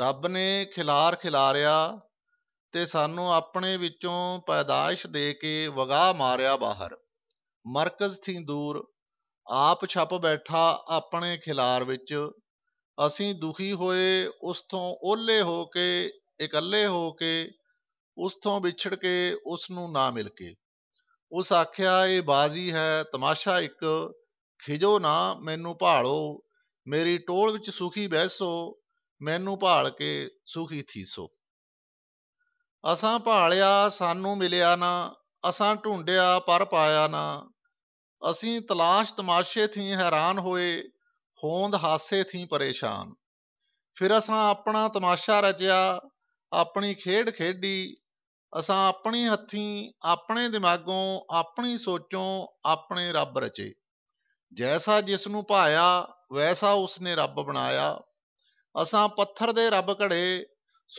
ਰੱਬ ਨੇ ਖਿਲਾਰ ਖਿਲਾਰਿਆ ਤੇ ਸਾਨੂੰ ਆਪਣੇ ਵਿੱਚੋਂ ਪੈਦਾਇਸ਼ ਦੇ ਕੇ ਵਗਾ ਮਾਰਿਆ ਬਾਹਰ ਮਰਕਜ਼ ਥੀ ਦੂਰ ਆਪ ਛਪ ਬੈਠਾ ਆਪਣੇ ਖਿਲਾਰ ਵਿੱਚ ਅਸੀਂ ਦੁਖੀ ਹੋਏ ਉਸ ਤੋਂ ਓਲੇ ਹੋ ਕੇ ਇਕੱਲੇ ਹੋ ਕੇ ਉਸ ਤੋਂ ਵਿਛੜ ਕੇ ਉਸ ਨੂੰ ਨਾ ਮਿਲ ਕੇ ਉਸ ਆਖਿਆ ਇਹ ਬਾਜ਼ੀ ਹੈ ਤਮਾਸ਼ਾ ਇੱਕ ਖਿਜੋ ਨਾ ਮੈਨੂੰ ਭਾਲੋ ਮੇਰੀ ਟੋਲ ਵਿੱਚ ਸੁਖੀ ਬੈਸੋ ਮੈਨੂੰ ਭਾਲ ਕੇ ਸੁਖੀ ਥੀਸੋ ਅਸਾਂ ਭਾਲਿਆ ਸਾਨੂੰ ਮਿਲਿਆ ਨਾ ਅਸਾਂ ਢੂੰਡਿਆ ਪਰ ਪਾਇਆ ਨਾ ਅਸੀਂ ਤਲਾਸ਼ ਤਮਾਸ਼ੇ ਥੀ ਹੈਰਾਨ ਹੋਏ ਹੋਂਦ ਹਾਸੇ ਥੀ ਪਰੇਸ਼ਾਨ ਫਿਰ ਅਸਾਂ ਆਪਣਾ ਤਮਾਸ਼ਾ ਰਚਿਆ ਆਪਣੀ ਖੇਡ ਖੇਡੀ ਅਸਾਂ ਆਪਣੀ ਹੱਥੀਂ ਆਪਣੇ ਦਿਮਾਗੋਂ ਆਪਣੀ ਸੋਚੋਂ ਆਪਣੇ ਰੱਬ ਰਚੇ ਜੈਸਾ ਜਿਸ ਨੂੰ ਭਾਇਆ ਵੈਸਾ ਉਸਨੇ ਰੱਬ ਬਣਾਇਆ ਅਸਾਂ ਪੱਥਰ ਦੇ ਰੱਬ ਘੜੇ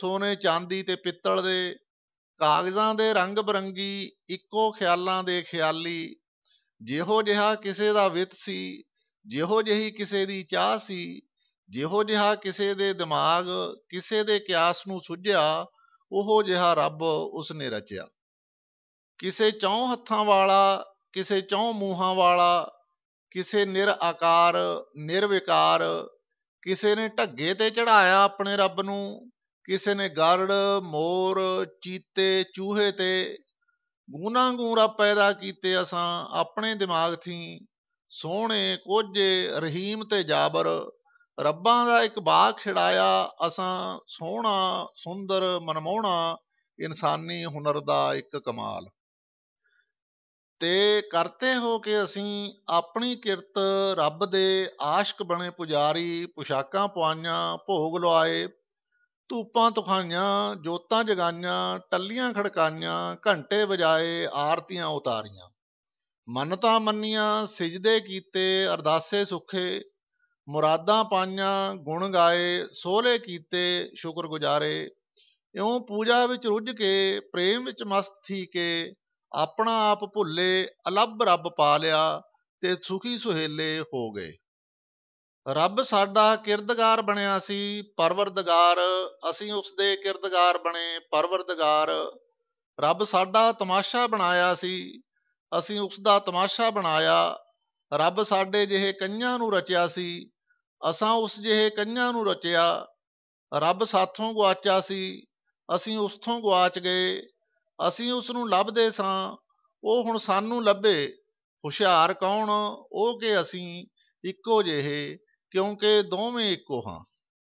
ਸੋਨੇ ਚਾਂਦੀ ਤੇ ਪਿੱਤਲ ਦੇ ਕਾਗਜ਼ਾਂ ਦੇ ਰੰਗ ਬਰੰਗੀ ਇੱਕੋ ਖਿਆਲਾਂ ਦੇ ਖਿਆਲੀ ਜਿਹੋ ਜਿਹਾ ਕਿਸੇ ਦਾ ਵਿਤ ਸੀ ਜਿਹੋ ਜਿਹੀ ਕਿਸੇ ਦੀ ਚਾਹ ਸੀ ਜਿਹੋ ਜਿਹਾ ਕਿਸੇ ਦੇ ਦਿਮਾਗ ਕਿਸੇ ਦੇ ਕਿਆਸ ਨੂੰ ਸੁਝਿਆ ਉਹੋ ਜਿਹਾ ਰੱਬ ਉਸ ਨੇ ਰਚਿਆ ਕਿਸੇ ਚੌ ਹੱਥਾਂ ਵਾਲਾ ਕਿਸੇ ਚੌ ਮੂੰਹਾਂ ਵਾਲਾ ਕਿਸੇ ਨਿਰ ਆਕਾਰ ਨਿਰਵਿਕਾਰ ਕਿਸੇ ਨੇ ਢੱਗੇ ਤੇ ਚੜਾਇਆ ਆਪਣੇ ਰੱਬ ਨੂੰ ਕਿਸੇ ਨੇ ਗਰੜ ਮੋਰ ਚੀਤੇ ਚੂਹੇ ਤੇ ਗੂਨਾ ਗੂਰਾ ਪੈਦਾ ਕੀਤੇ ਅਸਾਂ ਆਪਣੇ ਦਿਮਾਗ ਥੀ ਸੋਹਣੇ ਕੋਝੇ ਰਹੀਮ ਤੇ ਜਾਬਰ ਰੱਬਾਂ ਦਾ ਇੱਕ ਬਾਗ ਖਿੜਾਇਆ ਅਸਾਂ ਸੋਹਣਾ ਸੁੰਦਰ ਮਨਮੋਹਣਾ ਇਨਸਾਨੀ ਹੁਨਰ ਦਾ ਇੱਕ ਕਮਾਲ ਤੇ ਕਰਤੇ ਹੋ ਕੇ ਅਸੀਂ ਆਪਣੀ ਕਿਰਤ ਰੱਬ ਦੇ ਆਸ਼ਕ ਬਣੇ ਪੁਜਾਰੀ ਪੁਸ਼ਾਕਾਂ ਪਵਾਈਆਂ ਭੋਗ ਲਵਾਏ ਧੂਪਾਂ ਤੁਖਾਈਆਂ ਜੋਤਾਂ ਜਗਾਈਆਂ ਟੱਲੀਆਂ ਖੜਕਾਈਆਂ ਘੰਟੇ ਵਜਾਏ ਆਰਤੀਆਂ ਉਤਾਰੀਆਂ ਮੰਨਤਾ ਮੰਨੀਆਂ ਸਿਜਦੇ ਕੀਤੇ ਅਰਦਾਸੇ ਸੁਖੇ ਮੁਰਾਦਾਂ ਪਾਈਆਂ ਗੁਣ ਗਾਏ ਸੋਲੇ ਕੀਤੇ ਸ਼ੁਕਰ ਗੁਜ਼ਾਰੇ ਇਉਂ ਪੂਜਾ ਵਿੱਚ ਰੁੱਝ ਕੇ ਪ੍ਰੇਮ ਵਿੱਚ ਮਸਤ ਥੀ ਕੇ ਆਪਣਾ ਆਪ ਭੁੱਲੇ ਅਲੱਭ ਰੱਬ ਪਾ ਲਿਆ ਤੇ ਸੁਖੀ ਸੁਹੇਲੇ ਹੋ ਗਏ ਰੱਬ ਸਾਡਾ ਕਿਰਦਗਾਰ ਬਣਿਆ ਸੀ ਪਰਵਰਦਗਾਰ ਅਸੀਂ ਉਸ ਦੇ ਕਿਰਦਗਾਰ ਬਣੇ ਪਰਵਰਦਗਾਰ ਰੱਬ ਸਾਡਾ ਤਮਾਸ਼ਾ ਬਣਾਇਆ ਸੀ ਅਸੀਂ ਉਸ ਦਾ ਤਮਾਸ਼ਾ ਬਣਾਇਆ ਰੱਬ ਸਾਡੇ ਜਿਹੇ ਕੰਨਾਂ ਨੂੰ ਰਚਿਆ ਸੀ ਅਸਾਂ ਉਸ ਜਿਹੇ ਕੰਨਾਂ ਨੂੰ ਰਚਿਆ ਰੱਬ ਸਾਥੋਂ ਗਵਾਚਿਆ ਸੀ ਅਸੀਂ ਉਸ ਤੋਂ ਗਵਾਚ ਗਏ ਅਸੀਂ ਉਸ ਨੂੰ ਲੱਭਦੇ ਸਾਂ ਉਹ ਹੁਣ ਸਾਨੂੰ ਲੱਭੇ ਹੁਸ਼ਿਆਰ ਕੌਣ ਉਹ ਕਿ ਅਸੀਂ ਇੱਕੋ ਜਿਹੇ ਕਿਉਂਕਿ ਦੋਵੇਂ ਇੱਕੋ ਹਾਂ